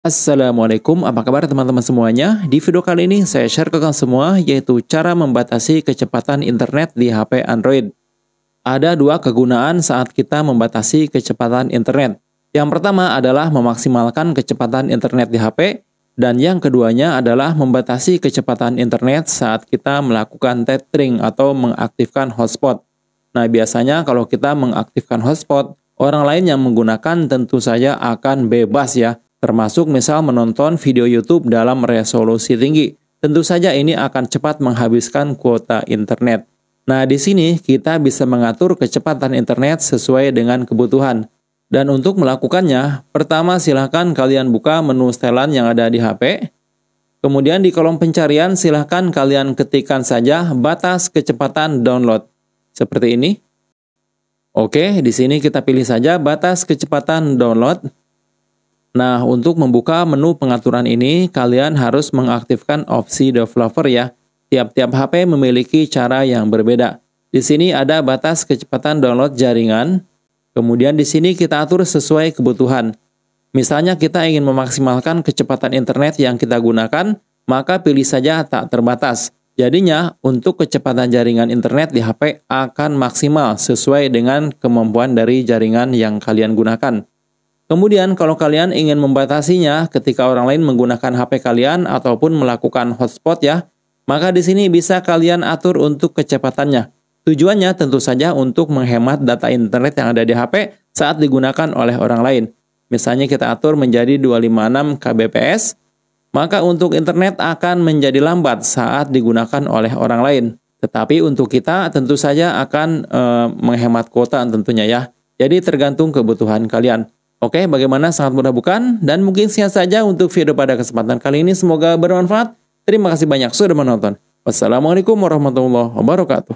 Assalamualaikum, apa kabar teman-teman semuanya? Di video kali ini saya share ke kalian semua yaitu cara membatasi kecepatan internet di HP Android. Ada dua kegunaan saat kita membatasi kecepatan internet. Yang pertama adalah memaksimalkan kecepatan internet di HP dan yang keduanya adalah membatasi kecepatan internet saat kita melakukan tethering atau mengaktifkan hotspot. Nah, biasanya kalau kita mengaktifkan hotspot, orang lain yang menggunakan tentu saja akan bebas ya termasuk misal menonton video YouTube dalam resolusi tinggi. Tentu saja ini akan cepat menghabiskan kuota internet. Nah, di sini kita bisa mengatur kecepatan internet sesuai dengan kebutuhan. Dan untuk melakukannya, pertama silahkan kalian buka menu setelan yang ada di HP. Kemudian di kolom pencarian silahkan kalian ketikkan saja batas kecepatan download. Seperti ini. Oke, di sini kita pilih saja batas kecepatan download. Nah, untuk membuka menu pengaturan ini, kalian harus mengaktifkan opsi developer ya. Tiap-tiap HP memiliki cara yang berbeda. Di sini ada batas kecepatan download jaringan. Kemudian di sini kita atur sesuai kebutuhan. Misalnya kita ingin memaksimalkan kecepatan internet yang kita gunakan, maka pilih saja tak terbatas. Jadinya, untuk kecepatan jaringan internet di HP akan maksimal sesuai dengan kemampuan dari jaringan yang kalian gunakan. Kemudian kalau kalian ingin membatasinya ketika orang lain menggunakan HP kalian ataupun melakukan hotspot ya, maka di sini bisa kalian atur untuk kecepatannya. Tujuannya tentu saja untuk menghemat data internet yang ada di HP saat digunakan oleh orang lain. Misalnya kita atur menjadi 256 kbps, maka untuk internet akan menjadi lambat saat digunakan oleh orang lain. Tetapi untuk kita tentu saja akan e, menghemat kuota tentunya ya. Jadi tergantung kebutuhan kalian. Oke, bagaimana? Sangat mudah bukan? Dan mungkin sekian saja untuk video pada kesempatan kali ini. Semoga bermanfaat. Terima kasih banyak sudah menonton. Wassalamualaikum warahmatullahi wabarakatuh.